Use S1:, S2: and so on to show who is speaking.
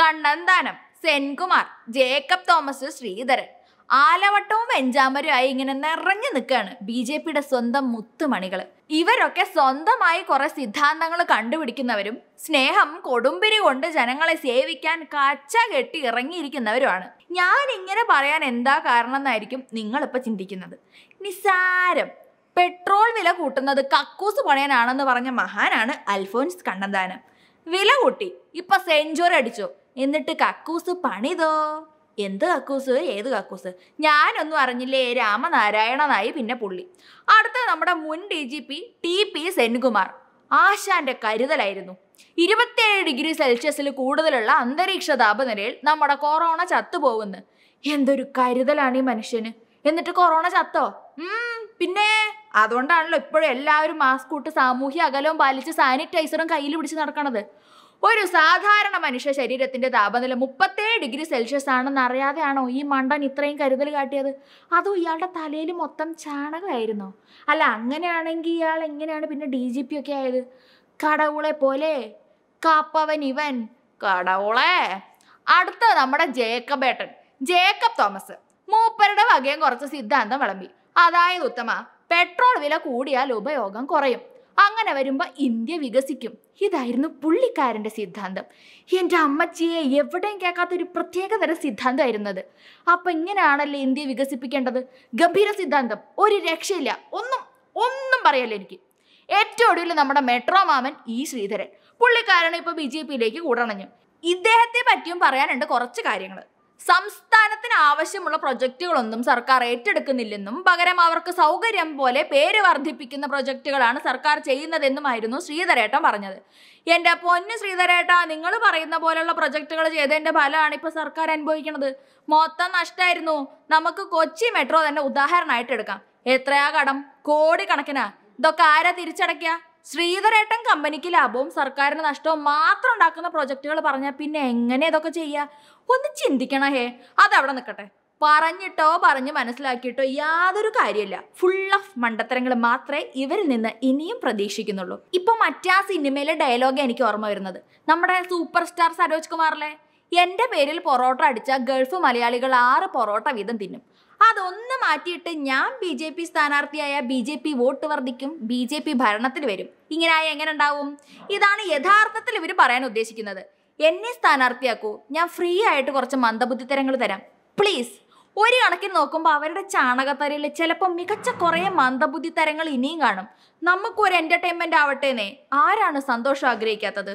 S1: കണ്ണന്താനം സെൻകുമാർ ജേക്കബ് തോമസ് ശ്രീധരൻ ആലവട്ടവും വെഞ്ചാമരയുമായി ഇങ്ങനെ നിറഞ്ഞു നിൽക്കുകയാണ് ബി ജെ പിയുടെ സ്വന്തം മുത്തുമണികൾ ഇവരൊക്കെ സ്വന്തമായി കുറെ സിദ്ധാന്തങ്ങൾ കണ്ടുപിടിക്കുന്നവരും സ്നേഹം കൊടുമ്പിരി കൊണ്ട് ജനങ്ങളെ സേവിക്കാൻ കച്ച കെട്ടി ഇറങ്ങിയിരിക്കുന്നവരുമാണ് ഞാൻ ഇങ്ങനെ പറയാൻ എന്താ കാരണം എന്നായിരിക്കും നിങ്ങളിപ്പോൾ ചിന്തിക്കുന്നത് നിസാരം പെട്രോൾ വില കൂട്ടുന്നത് കക്കൂസ് പണയനാണെന്ന് പറഞ്ഞ മഹാനാണ് അൽഫോൻസ് കണ്ണന്താനം വില കൂട്ടി ഇപ്പൊ സെഞ്ചുറി അടിച്ചു എന്നിട്ട് കക്കൂസ് പണിതോ എന്ത് കക്കൂസ് ഏത് കക്കൂസ് ഞാനൊന്നും അറിഞ്ഞില്ലേ രാമനാരായണനായി പിന്നെ പുള്ളി അടുത്ത നമ്മുടെ മുൻ D G P T P Senkumar ആശാന്റെ കരുതലായിരുന്നു ഇരുപത്തിയേഴ് ഡിഗ്രി സെൽഷ്യസിൽ കൂടുതലുള്ള അന്തരീക്ഷ താപനിലയിൽ നമ്മുടെ കൊറോണ ചത്തുപോകുന്നു എന്തൊരു കരുതലാണ് ഈ മനുഷ്യന് എന്നിട്ട് കൊറോണ ചത്തോ പിന്നെ അതുകൊണ്ടാണല്ലോ ഇപ്പോഴും എല്ലാവരും മാസ്ക് ഇട്ട് സാമൂഹ്യ അകലവും പാലിച്ച് സാനിറ്റൈസറും കയ്യിൽ പിടിച്ച് നടക്കണത് ഒരു സാധാരണ മനുഷ്യ ശരീരത്തിന്റെ താപനില മുപ്പത്തേഴ് ഡിഗ്രി സെൽഷ്യസ് ആണെന്ന് അറിയാതെയാണോ ഈ മണ്ടൻ ഇത്രയും കരുതൽ കാട്ടിയത് അതും ഇയാളുടെ തലയിൽ മൊത്തം ചാണകമായിരുന്നോ അല്ല അങ്ങനെയാണെങ്കിൽ ഇയാൾ എങ്ങനെയാണ് പിന്നെ ഡി ജി പി ഒക്കെ ആയത് കടവുളെ പോലെ കാപ്പവൻ ഇവൻ കടവുളെ അടുത്ത നമ്മുടെ ജേക്കബേട്ടൻ ജേക്കബ് തോമസ് മൂപ്പരുടെ വകയും കുറച്ച് സിദ്ധാന്തം വിളമ്പി അതായത് ഉത്തമ പെട്രോൾ വില കൂടിയാൽ ഉപയോഗം കുറയും അങ്ങനെ വരുമ്പോൾ ഇന്ത്യ വികസിക്കും ഇതായിരുന്നു പുള്ളിക്കാരൻ്റെ സിദ്ധാന്തം എൻ്റെ അമ്മച്ചിയെ എവിടെയും കേൾക്കാത്തൊരു ഒരു പ്രത്യേക തരം സിദ്ധാന്തമായിരുന്നത് അപ്പം ഇങ്ങനെയാണല്ലേ ഇന്ത്യ വികസിപ്പിക്കേണ്ടത് ഗംഭീര സിദ്ധാന്തം ഒരു രക്ഷയില്ല ഒന്നും ഒന്നും പറയല്ലോ എനിക്ക് ഏറ്റവും ഒടുവിൽ നമ്മുടെ മെട്രോ മാമൻ ഇ ശ്രീധരൻ പുള്ളിക്കാരനെ ഇപ്പോൾ ബി ജെ പിയിലേക്ക് കൂടണഞ്ഞു ഇദ്ദേഹത്തെ പറ്റിയും പറയാനുണ്ട് കുറച്ച് കാര്യങ്ങൾ സംസ്ഥാനത്തിന് ആവശ്യമുള്ള പ്രൊജക്റ്റുകളൊന്നും സർക്കാർ ഏറ്റെടുക്കുന്നില്ലെന്നും പകരം അവർക്ക് സൗകര്യം പോലെ പേര് വർദ്ധിപ്പിക്കുന്ന പ്രൊജക്റ്റുകളാണ് സർക്കാർ ചെയ്യുന്നതെന്നുമായിരുന്നു ശ്രീധരേട്ടൻ പറഞ്ഞത് എൻ്റെ പൊന്ന് ശ്രീധരേട്ട നിങ്ങൾ പറയുന്ന പോലെയുള്ള പ്രൊജക്റ്റുകൾ ചെയ്തതിൻ്റെ ഫലമാണ് ഇപ്പോൾ സർക്കാർ അനുഭവിക്കുന്നത് മൊത്തം നഷ്ടമായിരുന്നു നമുക്ക് കൊച്ചി മെട്രോ തന്നെ ഉദാഹരണമായിട്ട് എടുക്കാം എത്രയാ കടം കോടിക്കണക്കിനാ ഇതൊക്കെ ആരാ തിരിച്ചടയ്ക്കുക ശ്രീധരേട്ടൻ കമ്പനിക്ക് ലാഭവും സർക്കാരിന് നഷ്ടവും മാത്രം ഉണ്ടാക്കുന്ന പ്രൊജക്ടുകൾ പറഞ്ഞാൽ പിന്നെ എങ്ങനെ ഇതൊക്കെ ചെയ്യുക ഒന്ന് ചിന്തിക്കണം ഹേ അതവിടെ നിൽക്കട്ടെ പറഞ്ഞിട്ടോ പറഞ്ഞ് മനസ്സിലാക്കിയിട്ടോ യാതൊരു കാര്യമില്ല ഫുൾ ഓഫ് മണ്ടത്തരങ്ങൾ മാത്രമേ ഇവരിൽ നിന്ന് ഇനിയും പ്രതീക്ഷിക്കുന്നുള്ളൂ ഇപ്പൊ മറ്റാ സിനിമയിലെ ഡയലോഗ് എനിക്ക് ഓർമ്മ വരുന്നത് നമ്മുടെ സൂപ്പർ സ്റ്റാർ സരോജ് കുമാറിലെ എൻ്റെ പേരിൽ പൊറോട്ട അടിച്ച ഗൾഫ് മലയാളികൾ ആറ് പൊറോട്ട വീതം തിന്നും അതൊന്ന് മാറ്റിയിട്ട് ഞാൻ ബി ജെ പി സ്ഥാനാർത്ഥിയായ ബി ജെ പി വോട്ട് വർദ്ധിക്കും ബി ജെ പി ഭരണത്തിൽ വരും ഇങ്ങനെ ആയ എങ്ങനെ ഉണ്ടാവും ഇതാണ് യഥാർത്ഥത്തിൽ ഇവർ പറയാൻ ഉദ്ദേശിക്കുന്നത് എന്നെ സ്ഥാനാർത്ഥിയാക്കൂ ഞാൻ ഫ്രീ ആയിട്ട് കുറച്ച് മന്ദബുദ്ധി തരങ്ങൾ തരാം പ്ലീസ് ഒരു കണക്കിന് നോക്കുമ്പോൾ അവരുടെ ചാണകത്തരയിൽ ചിലപ്പോൾ മികച്ച കുറേ മന്ദബുദ്ധി തരങ്ങൾ ഇനിയും കാണും നമുക്കൊരു എൻ്റർടൈൻമെൻ്റ് എന്നേ ആരാണ് സന്തോഷം ആഗ്രഹിക്കാത്തത്